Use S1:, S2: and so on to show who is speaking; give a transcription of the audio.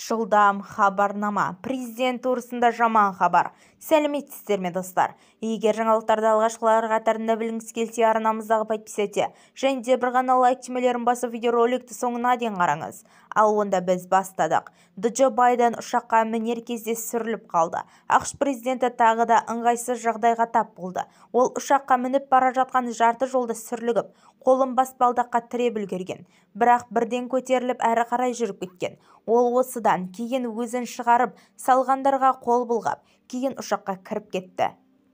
S1: жылдам хабарнама президент турысында жаман хабар сәлеметсіздер ме достар егер жаңалықтарды алғашқылар қатарында біліңіз келсе арнамыздағы те және де бір ғана лайк түймелерін басып видеороликті соңына дейін қараңыз ал онда біз бастадық джо байден ұшаққа мінер кезде сүріліп қалды ақш президенті тағы да ыңғайсыз жағдайға тап болды ол ұшаққа мініп бара жатқан жарты жолда сүрлігіп қолын баспалдаққа тіреп үлгерген бірақ бірден көтеріліп әрі қарай жүріп кеткен ол осыда кейін өзін шығарып салғандарға қол бұлғап кейін ұшаққа кіріп кетті